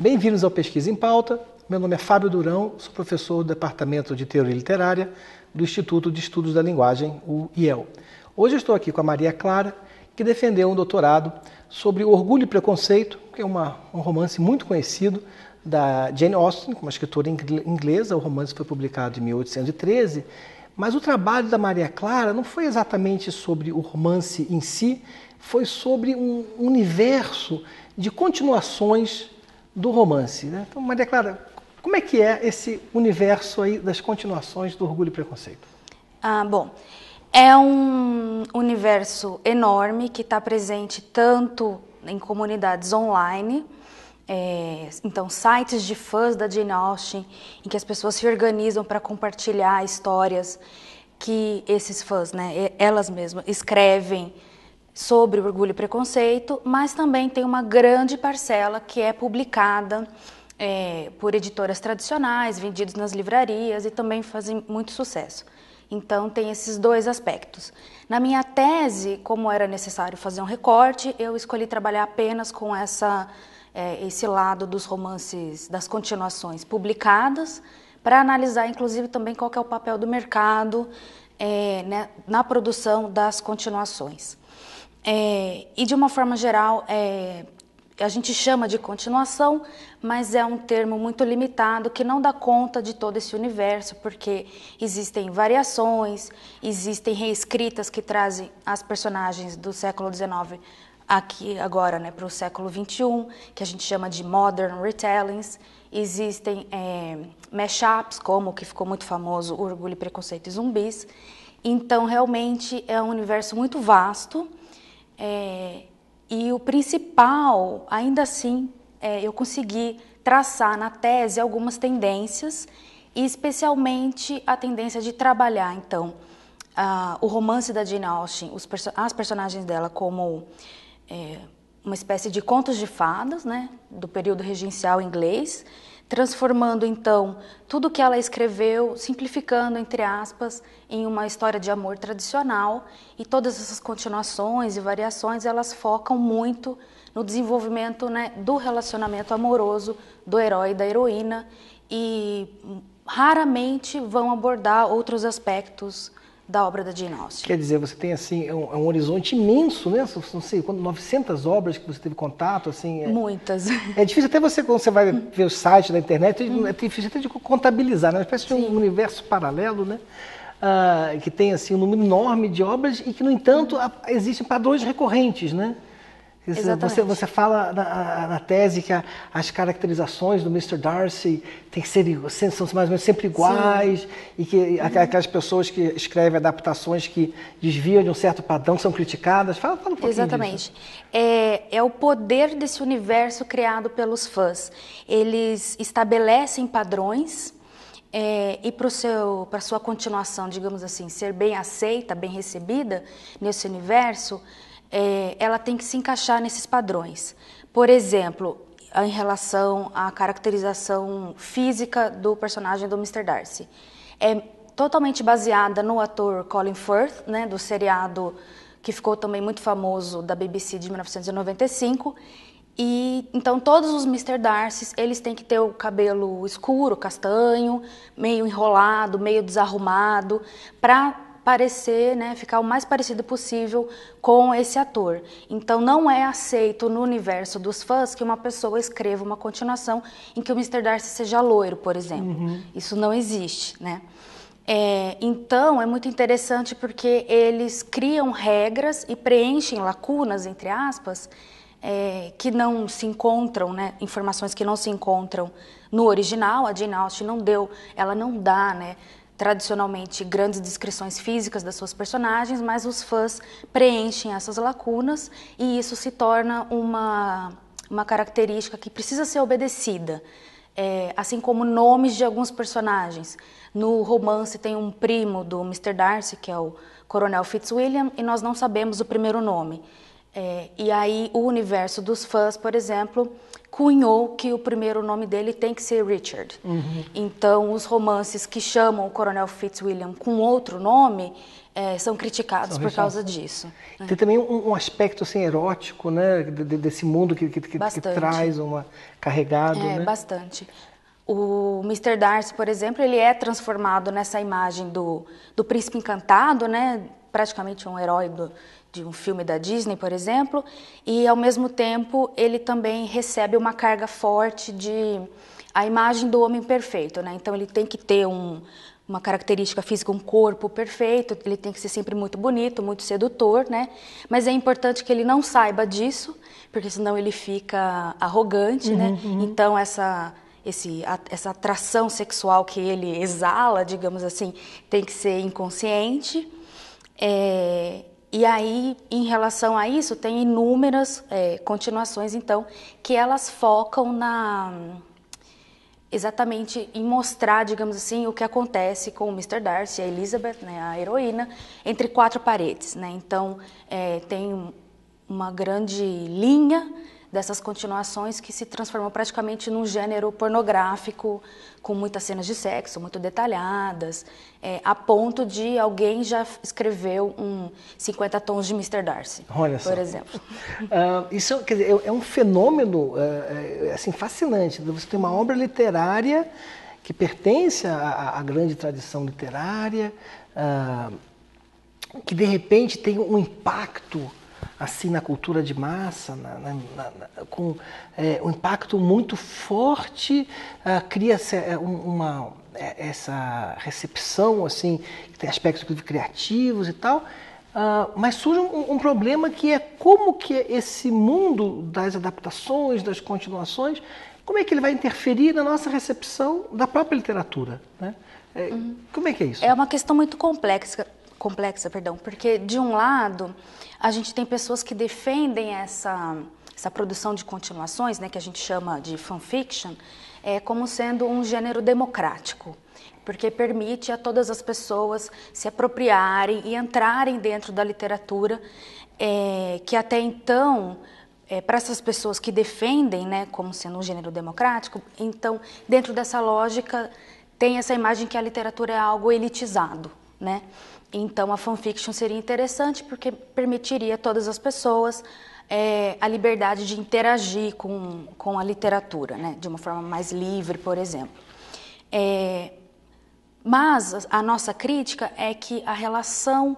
Bem-vindos ao Pesquisa em Pauta. Meu nome é Fábio Durão, sou professor do Departamento de Teoria Literária do Instituto de Estudos da Linguagem, o IEL. Hoje estou aqui com a Maria Clara, que defendeu um doutorado sobre Orgulho e Preconceito, que é uma, um romance muito conhecido da Jane Austen, uma escritora inglesa. O romance foi publicado em 1813. Mas o trabalho da Maria Clara não foi exatamente sobre o romance em si, foi sobre um universo de continuações do romance. Né? Então, Maria Clara, como é que é esse universo aí das continuações do Orgulho e Preconceito? Ah, bom, é um universo enorme que está presente tanto em comunidades online, é, então sites de fãs da Jane Austen, em que as pessoas se organizam para compartilhar histórias que esses fãs, né, elas mesmas escrevem sobre o orgulho e preconceito, mas também tem uma grande parcela que é publicada é, por editoras tradicionais, vendidos nas livrarias e também fazem muito sucesso. Então, tem esses dois aspectos. Na minha tese, como era necessário fazer um recorte, eu escolhi trabalhar apenas com essa, é, esse lado dos romances, das continuações publicadas, para analisar, inclusive, também qual é o papel do mercado é, né, na produção das continuações. É, e de uma forma geral, é, a gente chama de continuação, mas é um termo muito limitado que não dá conta de todo esse universo, porque existem variações, existem reescritas que trazem as personagens do século XIX aqui agora né, para o século XXI, que a gente chama de modern retellings. Existem é, mashups, como o que ficou muito famoso, Orgulho, Preconceito e Zumbis. Então, realmente, é um universo muito vasto é, e o principal, ainda assim, é, eu consegui traçar na tese algumas tendências, e especialmente a tendência de trabalhar, então, a, o romance da Jane Austen, os, as personagens dela como é, uma espécie de contos de fadas, né, do período regencial inglês, transformando então tudo que ela escreveu, simplificando entre aspas, em uma história de amor tradicional e todas essas continuações e variações elas focam muito no desenvolvimento né, do relacionamento amoroso do herói e da heroína e hum, raramente vão abordar outros aspectos da obra da Ginósio. Quer dizer, você tem assim é um, é um horizonte imenso, né? Não sei, quando 900 obras que você teve contato, assim. É, Muitas. É difícil até você quando você vai ver o site da internet, é hum. difícil até de contabilizar, né? Uma espécie Sim. de um universo paralelo, né? Ah, que tem assim um número enorme de obras e que no entanto existem padrões recorrentes, né? Exatamente. Você, você fala na, na tese que a, as caracterizações do Mr. Darcy tem que ser, são mais ou menos sempre iguais Sim. e que uhum. aquelas pessoas que escrevem adaptações que desviam de um certo padrão são criticadas. Fala, fala um pouquinho Exatamente. Disso. É, é o poder desse universo criado pelos fãs. Eles estabelecem padrões é, e para a sua continuação, digamos assim, ser bem aceita, bem recebida nesse universo, é, ela tem que se encaixar nesses padrões. Por exemplo, em relação à caracterização física do personagem do Mr. Darcy. É totalmente baseada no ator Colin Firth, né, do seriado que ficou também muito famoso da BBC de 1995. E então todos os Mr. Darcy's, eles têm que ter o cabelo escuro, castanho, meio enrolado, meio desarrumado, para parecer, né, ficar o mais parecido possível com esse ator. Então não é aceito no universo dos fãs que uma pessoa escreva uma continuação em que o Mr. Darcy seja loiro, por exemplo. Uhum. Isso não existe, né? É, então é muito interessante porque eles criam regras e preenchem lacunas, entre aspas, é, que não se encontram, né? Informações que não se encontram no original. A Jane Austen não deu, ela não dá, né? tradicionalmente grandes descrições físicas das suas personagens, mas os fãs preenchem essas lacunas e isso se torna uma, uma característica que precisa ser obedecida. É, assim como nomes de alguns personagens. No romance tem um primo do Mr. Darcy, que é o Coronel Fitzwilliam, e nós não sabemos o primeiro nome. É, e aí o universo dos fãs, por exemplo, cunhou que o primeiro nome dele tem que ser Richard. Uhum. Então os romances que chamam o Coronel Fitzwilliam com outro nome é, são criticados são por causa disso. É. Tem é. também um, um, aspecto assim erótico, né, de, desse mundo que, que, que, que traz uma carregado. É né? bastante. O Mr. Darcy, por exemplo, ele é transformado nessa imagem do, do príncipe encantado, né? praticamente um herói do, de um filme da Disney, por exemplo, e ao mesmo tempo ele também recebe uma carga forte de a imagem do homem perfeito, né? Então ele tem que ter um, uma característica física, um corpo perfeito, ele tem que ser sempre muito bonito, muito sedutor, né? Mas é importante que ele não saiba disso, porque senão ele fica arrogante, né? uhum, né? Uhum. Então essa esse, a, essa atração sexual que ele exala, digamos assim, tem que ser inconsciente. É, e aí, em relação a isso, tem inúmeras é, continuações, então, que elas focam na exatamente em mostrar, digamos assim, o que acontece com o Mr. Darcy, a Elizabeth, né, a heroína, entre quatro paredes. Né? Então, é, tem uma grande linha dessas continuações que se transformou praticamente num gênero pornográfico, com muitas cenas de sexo muito detalhadas, é, a ponto de alguém já escreveu um 50 tons de Mr. Darcy, Olha por só. exemplo. Uh, isso é dizer, é um é fenômeno uh, assim, fascinante. Né? Você tem uma obra literária que pertence à, à grande tradição literária, uh, que de repente tem um impacto assim na cultura de massa, na, na, na, com é, um impacto muito forte, ah, cria é, uma, é, essa recepção assim, que tem aspectos criativos e tal, ah, mas surge um, um, problema que é como que é esse mundo das adaptações, das continuações, como é que ele vai interferir na nossa recepção da própria literatura, né? Uhum. Como é que é isso? É uma questão muito complexa, complexa, perdão, porque de um lado a gente tem pessoas que defendem essa essa produção de continuações, né, que a gente chama de fanfiction, é como sendo um gênero democrático, porque permite a todas as pessoas se apropriarem e entrarem dentro da literatura é, que até então é, para essas pessoas que defendem, né, como sendo um gênero democrático, então dentro dessa lógica tem essa imagem que a literatura é algo elitizado, né? Então a fanfiction seria interessante porque permitiria a todas as pessoas é, a liberdade de interagir com, com a literatura, né? de uma forma mais livre, por exemplo. É, mas a nossa crítica é que a relação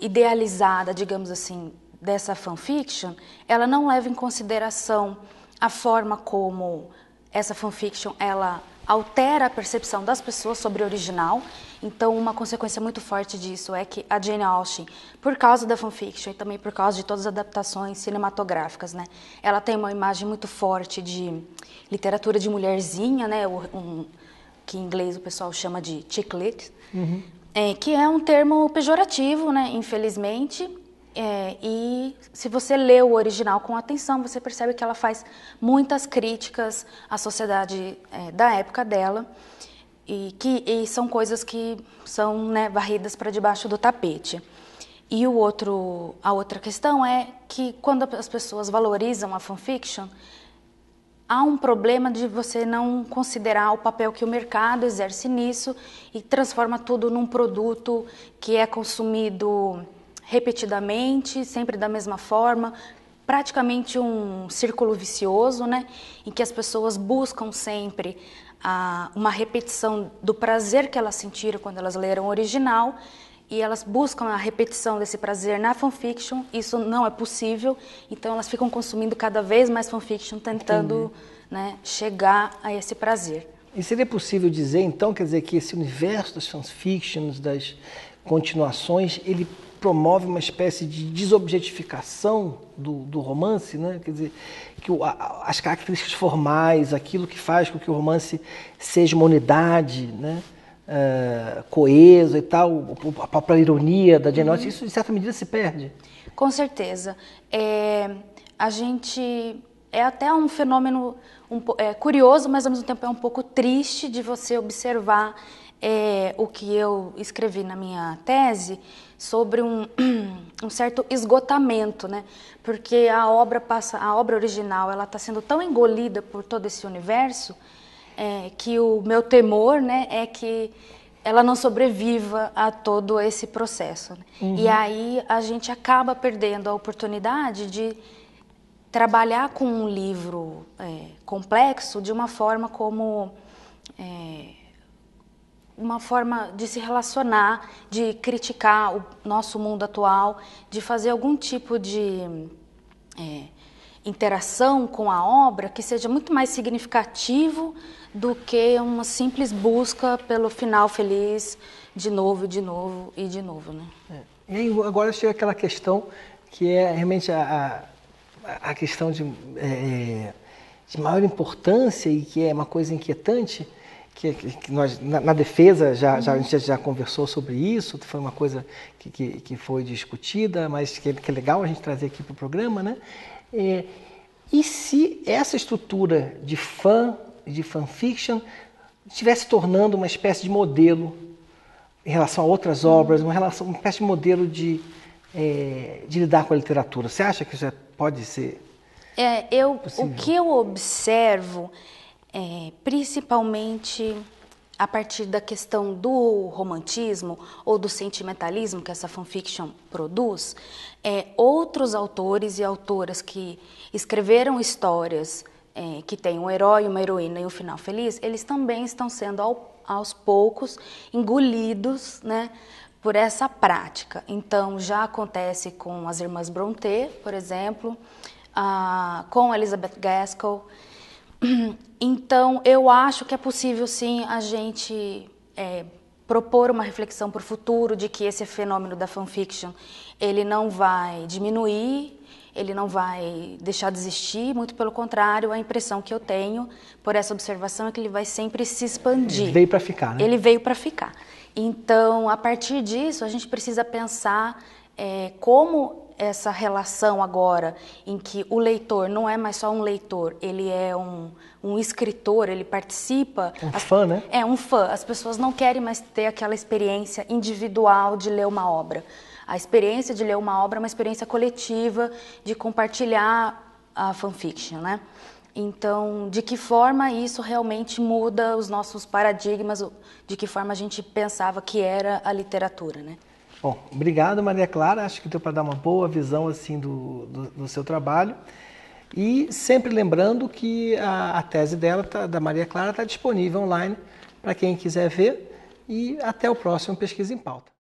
idealizada, digamos assim, dessa fanfiction, ela não leva em consideração a forma como essa fanfiction ela altera a percepção das pessoas sobre o original então, uma consequência muito forte disso é que a Jane Austen, por causa da fanfiction e também por causa de todas as adaptações cinematográficas, né, ela tem uma imagem muito forte de literatura de mulherzinha, né, um, que em inglês o pessoal chama de chick lit, uhum. é, que é um termo pejorativo, né, infelizmente, é, e se você lê o original com atenção, você percebe que ela faz muitas críticas à sociedade é, da época dela. E, que, e são coisas que são né, varridas para debaixo do tapete. E o outro, a outra questão é que quando as pessoas valorizam a fanfiction, há um problema de você não considerar o papel que o mercado exerce nisso e transforma tudo num produto que é consumido repetidamente, sempre da mesma forma, praticamente um círculo vicioso, né, em que as pessoas buscam sempre a, uma repetição do prazer que elas sentiram quando elas leram o original e elas buscam a repetição desse prazer na fanfiction. Isso não é possível, então elas ficam consumindo cada vez mais fanfiction, tentando né, chegar a esse prazer. E seria possível dizer, então, quer dizer, que esse universo das fanfictions, das continuações, ele promove uma espécie de desobjetificação do, do romance, né? quer dizer, que o, a, as características formais, aquilo que faz com que o romance seja uma unidade, né? Eh, coeso e tal, a própria ironia da Jane uhum. isso de certa medida se perde. Com certeza. É, a gente é até um fenômeno um, é, curioso, mas ao mesmo tempo é um pouco triste de você observar é, o que eu escrevi na minha tese, sobre um, um certo esgotamento, né? Porque a obra passa, a obra original, ela está sendo tão engolida por todo esse universo é, que o meu temor, né, é que ela não sobreviva a todo esse processo. Né? Uhum. E aí a gente acaba perdendo a oportunidade de trabalhar com um livro é, complexo de uma forma como é, uma forma de se relacionar, de criticar o nosso mundo atual, de fazer algum tipo de é, interação com a obra que seja muito mais significativo do que uma simples busca pelo final feliz de novo, de novo e de novo, né? É. E aí, agora chega aquela questão que é realmente a, a, a questão de, é, de maior importância e que é uma coisa inquietante, que, que nós, na, na, defesa, já, já, a gente já conversou sobre isso, foi uma coisa que, que, que foi discutida, mas que, que, é legal a gente trazer aqui para o programa, né? É, e se essa estrutura de fã, de fanfiction, estivesse tornando uma espécie de modelo em relação a outras obras, uma, relação, uma espécie de modelo de, é, de lidar com a literatura? Você acha que isso é, pode ser? É, eu, possível? o que eu observo é, principalmente a partir da questão do romantismo ou do sentimentalismo que essa fanfiction produz, é, outros autores e autoras que escreveram histórias é, que têm um herói, uma heroína e um final feliz, eles também estão sendo ao, aos poucos engolidos né, por essa prática. Então, já acontece com as irmãs Brontë, por exemplo, a, ah, com Elizabeth Gaskell Então, eu acho que é possível, sim, a gente é, propor uma reflexão para o futuro de que esse fenômeno da fanfiction ele não vai diminuir, ele não vai deixar de existir, muito pelo contrário, a impressão que eu tenho por essa observação é que ele vai sempre se expandir. Ele veio para ficar, né? Ele veio para ficar. Então, a partir disso, a gente precisa pensar é, como essa relação agora em que o leitor não é mais só um leitor, ele é um, um escritor, ele participa. Um as, fã, né? É, um fã. As pessoas não querem mais ter aquela experiência individual de ler uma obra. A experiência de ler uma obra é uma experiência coletiva, de compartilhar a fanfiction, né? Então, de que forma isso realmente muda os nossos paradigmas, de que forma a gente pensava que era a literatura, né? Bom, obrigado Maria Clara, acho que deu para dar uma boa visão assim do, do, do seu trabalho. E sempre lembrando que a, a tese dela, tá, da Maria Clara, está disponível online para quem quiser ver. E até o próximo Pesquisa em Pauta.